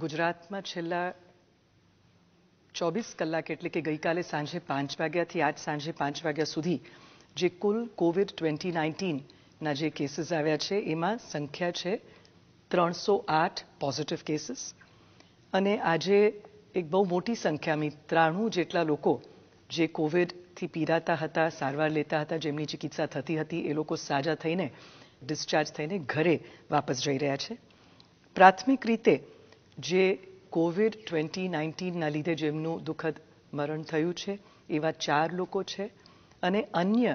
ગુજરાતમાં છેલ્લા ચોવીસ કલાક એટલે કે ગઈકાલે સાંજે પાંચ વાગ્યાથી આજ સાંજે પાંચ વાગ્યા સુધી જે કુલ કોવિડ ટ્વેન્ટી નાઇન્ટીનના જે કેસીસ આવ્યા છે એમાં સંખ્યા છે ત્રણસો આઠ પોઝિટિવ કેસીસ અને આજે એક બહુ મોટી સંખ્યામાં ત્રાણું જેટલા લોકો જે કોવિડથી પીડાતા હતા સારવાર લેતા હતા જેમની ચિકિત્સા થતી હતી એ લોકો સાજા થઈને ડિસ્ચાર્જ થઈને ઘરે વાપસ જઈ રહ્યા છે પ્રાથમિક રીતે જે કોવિડ ટ્વેન્ટી નાઇન્ટીનના લીધે જેમનું દુઃખદ મરણ થયું છે એવા ચાર લોકો છે અને અન્ય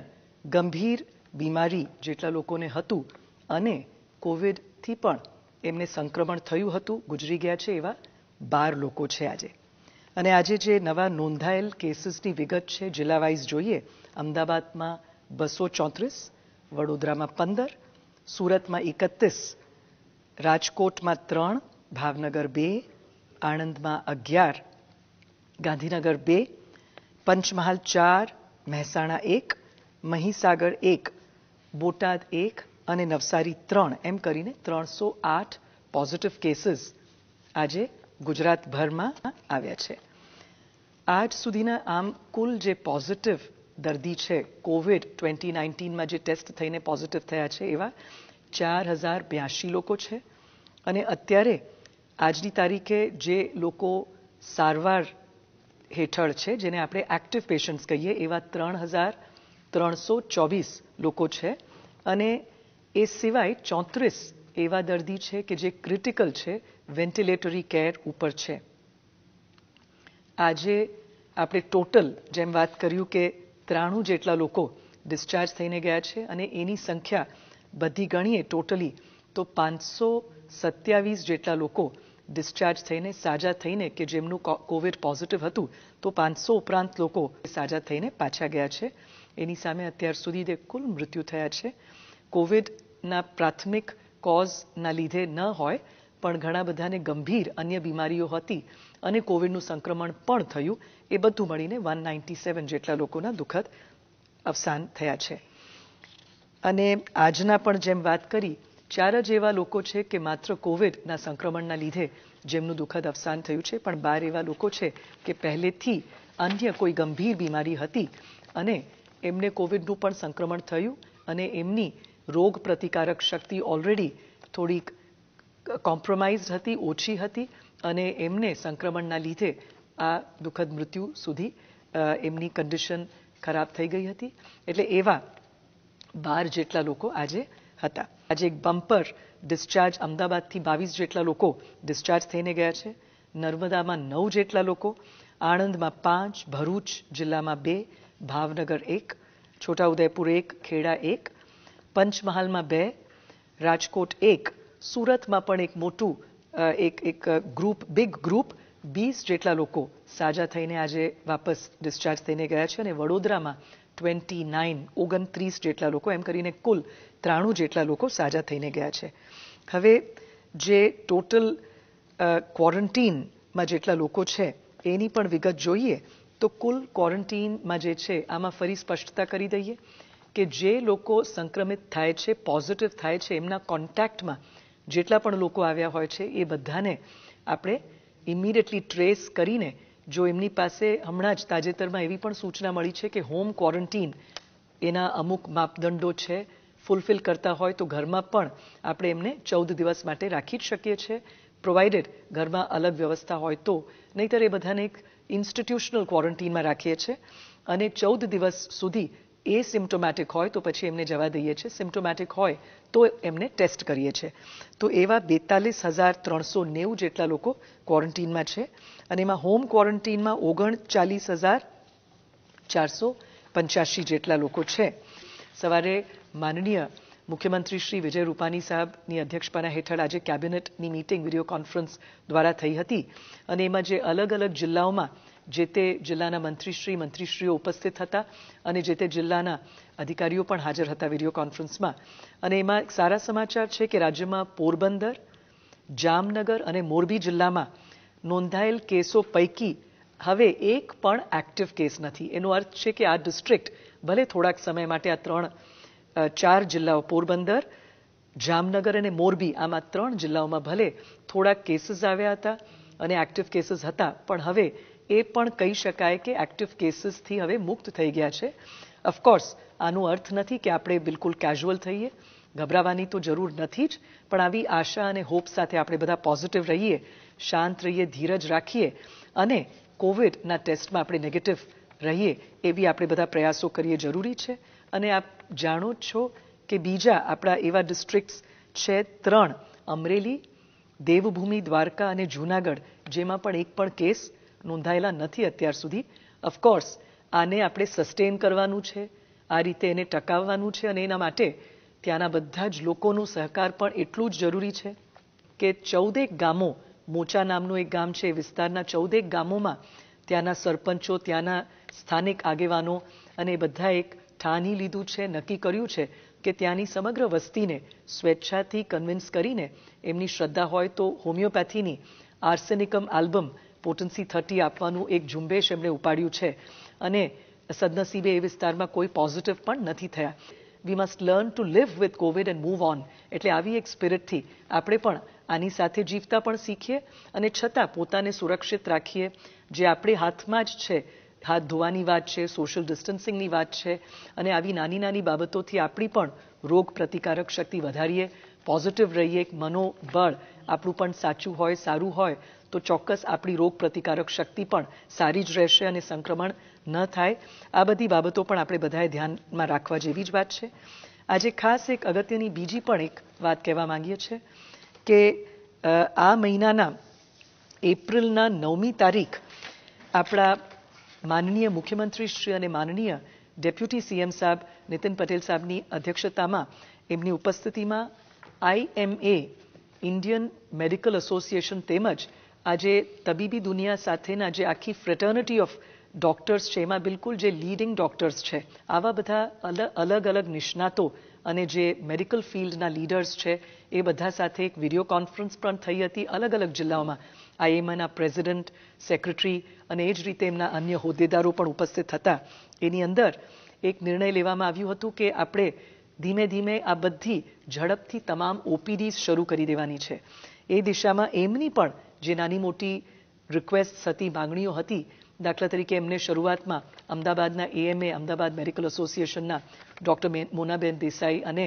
ગંભીર બીમારી જેટલા લોકોને હતું અને કોવિડથી પણ એમને સંક્રમણ થયું હતું ગુજરી ગયા છે એવા બાર લોકો છે આજે અને આજે જે નવા નોંધાયેલ કેસીસની વિગત છે જિલ્લાવાઇઝ જોઈએ અમદાવાદમાં બસો ચોત્રીસ વડોદરામાં પંદર સુરતમાં એકત્રીસ રાજકોટમાં ત્રણ ભાવનગર બે આણંદમાં અગિયાર ગાંધીનગર બે પંચમહાલ ચાર મહેસાણા એક મહીસાગર એક બોટાદ એક અને નવસારી ત્રણ એમ કરીને ત્રણસો આઠ પોઝિટિવ કેસીસ આજે ગુજરાતભરમાં આવ્યા છે આજ સુધીના આમ કુલ જે પોઝિટિવ દર્દી છે કોવિડ ટ્વેન્ટી નાઇન્ટીનમાં જે ટેસ્ટ થઈને પોઝિટિવ થયા છે એવા ચાર હજાર બ્યાસી લોકો છે અને અત્યારે આજની તારીખે જે લોકો સારવાર હેઠળ છે જેને આપણે એક્ટિવ પેશન્ટ્સ કહીએ એવા ત્રણ હજાર ત્રણસો ચોવીસ લોકો છે અને એ સિવાય ચોત્રીસ એવા દર્દી છે કે જે ક્રિટિકલ છે વેન્ટિલેટરી કેર ઉપર છે આજે આપણે ટોટલ જેમ વાત કર્યું કે ત્રાણું જેટલા લોકો ડિસ્ચાર્જ થઈને ગયા છે અને એની સંખ્યા બધી ગણીએ ટોટલી તો પાંચસો સત્યાવીસ જેટલા લોકો ડિસ્ચાર્જ થઈને સાજા થઈને કે જેમનું કોવિડ પોઝિટિવ હતું તો પાંચસો ઉપરાંત લોકો સાજા થઈને પાછા ગયા છે એની સામે અત્યાર સુધી તે કુલ મૃત્યુ થયા છે કોવિડના પ્રાથમિક કોઝના લીધે ન હોય પણ ઘણા બધાને ગંભીર અન્ય બીમારીઓ હતી અને કોવિડનું સંક્રમણ પણ થયું એ બધું મળીને વન નાઇન્ટી સેવન જેટલા લોકોના દુઃખદ અવસાન થયા છે અને આજના પણ જેમ વાત કરી ચાર જ એવા લોકો છે કે માત્ર કોવિડના સંક્રમણના લીધે જેમનું દુઃખદ અવસાન થયું છે પણ બાર એવા લોકો છે કે પહેલેથી અન્ય કોઈ ગંભીર બીમારી હતી અને એમને કોવિડનું પણ સંક્રમણ થયું અને એમની રોગ પ્રતિકારક શક્તિ ઓલરેડી થોડીક કોમ્પ્રોમાઇઝ હતી ઓછી હતી અને એમને સંક્રમણના લીધે આ દુઃખદ મૃત્યુ સુધી એમની કન્ડિશન ખરાબ થઈ ગઈ હતી એટલે એવા બાર જેટલા લોકો આજે હતા આજે એક બમ્પર ડિસ્ચાર્જ અમદાવાદથી બાવીસ જેટલા લોકો ડિસ્ચાર્જ થઈને ગયા છે નર્મદામાં નવ જેટલા લોકો આણંદમાં પાંચ ભરૂચ જિલ્લામાં બે ભાવનગર એક છોટાઉદેપુર એક ખેડા એક પંચમહાલમાં બે રાજકોટ એક સુરતમાં પણ એક મોટું એક એક ગ્રુપ બિગ ગ્રુપ વીસ જેટલા લોકો સાજા થઈને આજે વાપસ ડિસ્ચાર્જ થઈને ગયા છે અને વડોદરામાં ટ્વેન્ટી નાઇન ઓગણત્રીસ જેટલા લોકો એમ કરીને કુલ ત્રાણું જેટલા લોકો સાજા થઈને ગયા છે હવે જે ટોટલ ક્વોરન્ટીનમાં જેટલા લોકો છે એની પણ વિગત જોઈએ તો કુલ ક્વોરન્ટીનમાં જે છે આમાં ફરી સ્પષ્ટતા કરી દઈએ કે જે લોકો સંક્રમિત થાય છે પોઝિટિવ થાય છે એમના કોન્ટેક્ટમાં જેટલા પણ લોકો આવ્યા હોય છે એ બધાને આપણે ઇમિડિયેટલી ટ્રેસ કરીને જો એમની પાસે હમણાં જ તાજેતરમાં એવી પણ સૂચના મળી છે કે હોમ ક્વોરન્ટીન એના અમુક માપદંડો છે ફૂલફિલ કરતા હોય તો ઘરમાં પણ આપણે એમને ચૌદ દિવસ માટે રાખી જ શકીએ છીએ પ્રોવાઇડેડ ઘરમાં અલગ વ્યવસ્થા હોય તો નહીતર એ બધાને એક ઇન્સ્ટિટ્યુશનલ ક્વોરન્ટીનમાં રાખીએ છીએ અને ચૌદ દિવસ સુધી એ સિમ્ટોમેટિક હોય તો પછી એમને જવા દઈએ છીએ સિમ્ટોમેટિક હોય તો એમને ટેસ્ટ કરીએ છીએ તો એવા બેતાલીસ હજાર ત્રણસો નેવું જેટલા લોકો ક્વોરન્ટીનમાં છે અને એમાં હોમ ક્વોરન્ટીનમાં ઓગણચાલીસ હજાર ચારસો પંચ્યાસી જેટલા લોકો છે સવારે માનનીય મુખ્યમંત્રી શ્રી વિજય રૂપાણી સાહેબની અધ્યક્ષપના હેઠળ આજે કેબિનેટની મિટિંગ વિડીયો કોન્ફરન્સ દ્વારા થઈ હતી અને એમાં જે અલગ અલગ જિલ્લાઓમાં જે તે જિલ્લાના મંત્રીશ્રી મંત્રીશ્રીઓ ઉપસ્થિત હતા અને જે તે જિલ્લાના અધિકારીઓ પણ હાજર હતા વિડીયો કોન્ફરન્સમાં અને એમાં સારા સમાચાર છે કે રાજ્યમાં પોરબંદર જામનગર અને મોરબી જિલ્લામાં નોંધાયેલ કેસો પૈકી હવે એક પણ એક્ટિવ કેસ નથી એનો અર્થ છે કે આ ડિસ્ટ્રિક્ટ ભલે થોડાક સમય માટે આ ત્રણ ચાર જિલ્લાઓ પોરબંદર જામનગર અને મોરબી આમાં ત્રણ જિલ્લાઓમાં ભલે થોડાક કેસીસ આવ્યા હતા અને એક્ટિવ કેસીસ હતા પણ હવે એ પણ કહી શકાય કે એક્ટિવ કેસીસથી હવે મુક્ત થઈ ગયા છે ઓફકોર્સ આનો અર્થ નથી કે આપણે બિલકુલ કેઝ્યુઅલ થઈએ ગભરાવાની તો જરૂર નથી જ પણ આવી આશા અને હોપ સાથે આપણે બધા પોઝિટિવ રહીએ શાંત રહીએ ધીરજ રાખીએ અને કોવિડના ટેસ્ટમાં આપણે નેગેટિવ રહીએ એવી આપણે બધા પ્રયાસો કરીએ જરૂરી છે અને આપ જાણો છો કે બીજા આપણા એવા ડિસ્ટ્રિક્ટ્સ છે ત્રણ અમરેલી દેવભૂમિ દ્વારકા અને જૂનાગઢ જેમાં પણ એક પણ કેસ નોંધાયેલા નથી અત્યાર સુધી ઓફકોર્સ આને આપણે સસ્ટેન કરવાનું છે આ રીતે એને ટકાવવાનું છે અને એના માટે ત્યાંના બધા જ લોકોનું સહકાર પણ એટલું જ જરૂરી છે કે ચૌદેક ગામો મોચા નામનું એક ગામ છે એ વિસ્તારના ચૌદેક ગામોમાં ત્યાંના સરપંચો ત્યાંના સ્થાનિક આગેવાનો અને બધા એક ઠાની લીધું છે નક્કી કર્યું છે કે ત્યાંની સમગ્ર વસ્તીને સ્વેચ્છાથી કન્વિન્સ કરીને એમની શ્રદ્ધા હોય તો હોમિયોપેથીની આર્સેનિકમ આલ્બમ પોટન્સી થર્ટી આપવાનું એક ઝુંબેશ એમણે ઉપાડ્યું છે અને સદનસીબે એ વિસ્તારમાં કોઈ પોઝિટિવ પણ નથી થયા we must learn to live with Covid and move on એટલે આવી એક સ્પિરિટથી આપણે પણ આની સાથે જીવતા પણ શીખીએ અને છતાં પોતાને સુરક્ષિત રાખીએ જે આપણે હાથમાં જ છે હાથ ધોવાની વાત છે સોશિયલ ડિસ્ટન્સિંગની વાત છે અને આવી નાની નાની બાબતોથી આપણી પણ રોગ પ્રતિકારક શક્તિ વધારીએ પોઝિટિવ રહીએ એક મનોબળ આપણું પણ સાચું હોય સારું હોય તો ચોક્કસ આપણી રોગ પ્રતિકારક શક્તિ પણ સારી જ રહેશે અને સંક્રમણ ન થાય આ બધી બાબતો પણ આપણે બધાએ ધ્યાનમાં રાખવા જેવી જ વાત છે આજે ખાસ એક અગત્યની બીજી પણ એક વાત કહેવા માંગીએ છીએ કે આ મહિનાના એપ્રિલના નવમી તારીખ આપણા માનનીય મુખ્યમંત્રી શ્રી અને માનનીય ડેપ્યુટી સીએમ સાહેબ નીતિન પટેલ સાહેબની અધ્યક્ષતામાં એમની ઉપસ્થિતિમાં આઈએમએ ઇન્ડિયન મેડિકલ એસોસિએશન તેમજ આજે તબીબી દુનિયા સાથેના જે આખી ફ્રેટર્નિટી ઓફ ડૉક્ટર્સ છે એમાં બિલકુલ જે લીડિંગ ડૉક્ટર્સ છે આવા બધા અલગ અલગ નિષ્ણાતો અને જે મેડિકલ ફિલ્ડના લીડર્સ છે એ બધા સાથે એક વિડીયો કોન્ફરન્સ પણ થઈ હતી અલગ અલગ જિલ્લાઓમાં આઈએમએના પ્રેસિડેન્ટ સેક્રેટરી અને એ જ રીતે એમના અન્ય હોદ્દેદારો પણ ઉપસ્થિત હતા એની અંદર એક નિર્ણય લેવામાં આવ્યું હતું કે આપણે ધીમે ધીમે આ બધી ઝડપથી તમામ ઓપીડી શરૂ કરી દેવાની છે એ દિશામાં એમની પણ જે નાની મોટી રિક્વેસ્ટ હતી માંગણીઓ હતી દાખલા તરીકે એમને શરૂઆતમાં અમદાવાદના એએમએ અમદાવાદ મેડિકલ એસોસિએશનના ડૉક્ટર મોનાબેન દેસાઈ અને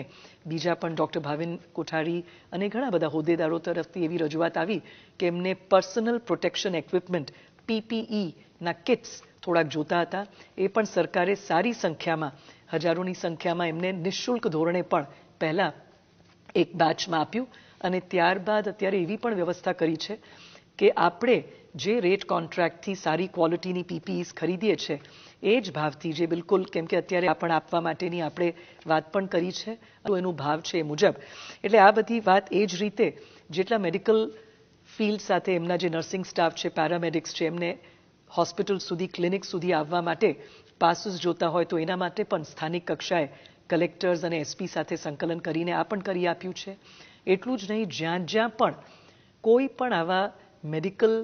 બીજા પણ ડૉક્ટર ભાવિન કોઠારી અને ઘણા બધા હોદ્દેદારો તરફથી એવી રજૂઆત આવી કે એમને પર્સનલ પ્રોટેક્શન ઇક્વિપમેન્ટ પીપીઈના કિટ્સ થોડાક જોતા હતા એ પણ સરકારે સારી સંખ્યામાં હજારોની સંખ્યામાં એમને નિઃશુલ્ક ધોરણે પણ પહેલાં એક બેચમાં આપ્યું અને ત્યારબાદ અત્યારે એવી પણ વ્યવસ્થા કરી છે કે આપણે જે રેટ કોન્ટ્રાક્ટથી સારી ક્વોલિટીની પીપીઈસ ખરીદીએ છીએ એ જ ભાવથી જે બિલકુલ કેમ કે અત્યારે આપણ આપવા માટેની આપણે વાત પણ કરી છે તો એનો ભાવ છે એ મુજબ એટલે આ બધી વાત એ જ રીતે જેટલા મેડિકલ ફિલ્ડ સાથે એમના જે નર્સિંગ સ્ટાફ છે પેરામેડિક્સ છે એમને હોસ્પિટલ સુધી ક્લિનિક સુધી આવવા માટે પાસીસ જોતા હોય તો એના માટે પણ સ્થાનિક કક્ષાએ કલેક્ટર્સ અને એસપી સાથે સંકલન કરીને આ પણ કરી આપ્યું છે એટલું જ નહીં જ્યાં જ્યાં પણ કોઈ પણ આવા મેડિકલ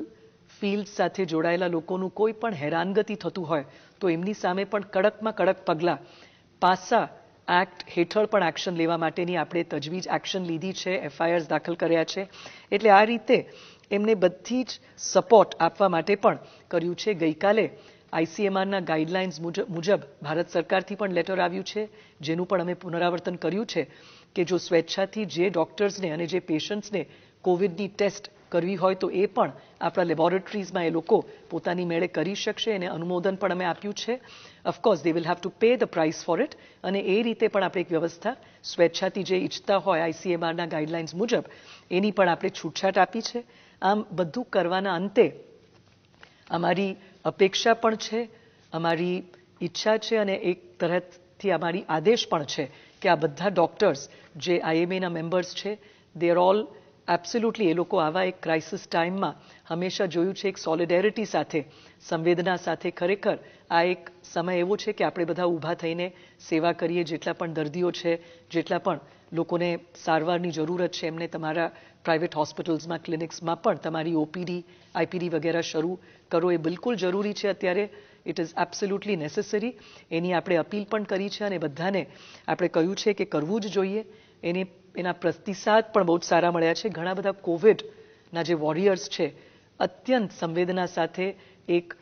ફિલ્ડ સાથે જોડાયેલા લોકોનું કોઈ પણ હેરાનગતિ થતું હોય તો એમની સામે પણ કડકમાં કડક પગલાં પાસા એક્ટ હેઠળ પણ એક્શન લેવા માટેની આપણે તજવીજ એક્શન લીધી છે એફઆઈઆર દાખલ કર્યા છે એટલે આ રીતે એમને બધી જ સપોર્ટ આપવા માટે પણ કર્યું છે ગઈકાલે આઈસીએમઆરના ગાઈડલાઇન્સ મુજબ ભારત સરકારથી પણ લેટર આવ્યું છે જેનું પણ અમે પુનરાવર્તન કર્યું છે કે જો સ્વેચ્છાથી જે ડૉક્ટર્સને અને જે પેશન્ટ્સને કોવિડની ટેસ્ટ કરવી હોય તો એ પણ આપણા લેબોરેટરીઝમાં એ લોકો પોતાની મેળે કરી શકશે એને અનુમોદન પણ અમે આપ્યું છે of course they will have to pay the price for it અને એ રીતે પણ આપણે એક વ્યવસ્થા સ્વેચ્છાથી જે ઈચ્છતા હોય આઈસીએમઆરના ગાઈડલાઇન્સ મુજબ એની પણ આપણે છૂટછાટ આપી છે આમ બધું કરવાના અંતે અમારી અપેક્ષા પણ છે અમારી ઈચ્છા છે અને એક તરફથી અમારી આદેશ પણ છે કે આ બધા ડોક્ટર્સ જે આઈએમએના મેમ્બર્સ છે દે આર ઓલ એબ્સોલ્યુટલી એ લોકો આવા એક ક્રાઇસિસ ટાઈમમાં હંમેશા જોયું છે એક સોલિડેરિટી સાથે સંવેદના સાથે ખરેખર આ એક સમય એવો છે કે આપણે બધા ઊભા થઈને સેવા કરીએ જેટલા પણ દર્દીઓ છે જેટલા પણ લોકોને સારવારની જરૂરત છે એમને તમારા પ્રાઇવેટ હોસ્પિટલ્સમાં ક્લિનિક્સમાં પણ તમારી ઓપીડી આઈપીડી વગેરે શરૂ કરો એ બિલકુલ જરૂરી છે અત્યારે ઇટ ઇઝ એબ્સોલ્યુટલી નેસેસરી એની આપણે અપીલ પણ કરી છે અને બધાને આપણે કહ્યું છે કે કરવું જ જોઈએ એને એના પ્રતિસાદ પણ બહુ જ સારા મળ્યા છે ઘણા બધા કોવિડના જે વોરિયર્સ છે અત્યંત સંવેદના સાથે એક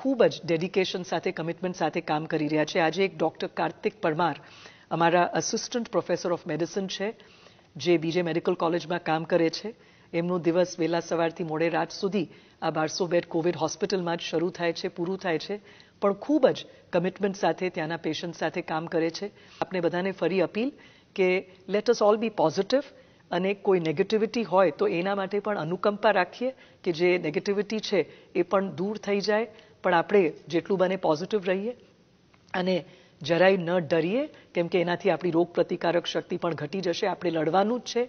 ખૂબ જ ડેડિકેશન સાથે કમિટમેન્ટ સાથે કામ કરી રહ્યા છે આજે એક ડૉક્ટર કાર્તિક પરમાર અમારા અસિસ્ટન્ટ પ્રોફેસર ઓફ મેડિસિન છે જે બીજે મેડિકલ કોલેજમાં કામ કરે છે એમનો દિવસ વહેલા સવારથી મોડે રાત સુધી આ બારસો બેડ કોવિડ હોસ્પિટલમાં જ શરૂ થાય છે પૂરું થાય છે પણ ખૂબ જ કમિટમેન્ટ સાથે ત્યાંના પેશન્ટ સાથે કામ કરે છે આપણે બધાને ફરી અપીલ કે let us all be positive અને કોઈ નેગેટિવિટી હોય તો એના માટે પણ અનુકંપા રાખીએ કે જે નેગેટિવિટી છે એ પણ દૂર થઈ જાય પણ આપણે જેટલું બને પોઝિટિવ રહીએ અને જરાય ન ડરીએ કેમ કે એનાથી આપણી રોગ પ્રતિકારક શક્તિ પણ ઘટી જશે આપણે લડવાનું જ છે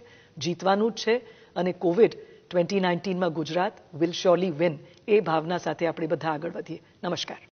જીતવાનું જ છે અને કોવિડ ટ્વેન્ટી નાઇન્ટીનમાં ગુજરાત વિલ શ્યોરલી વિન એ ભાવના સાથે આપણે બધા આગળ વધીએ નમસ્કાર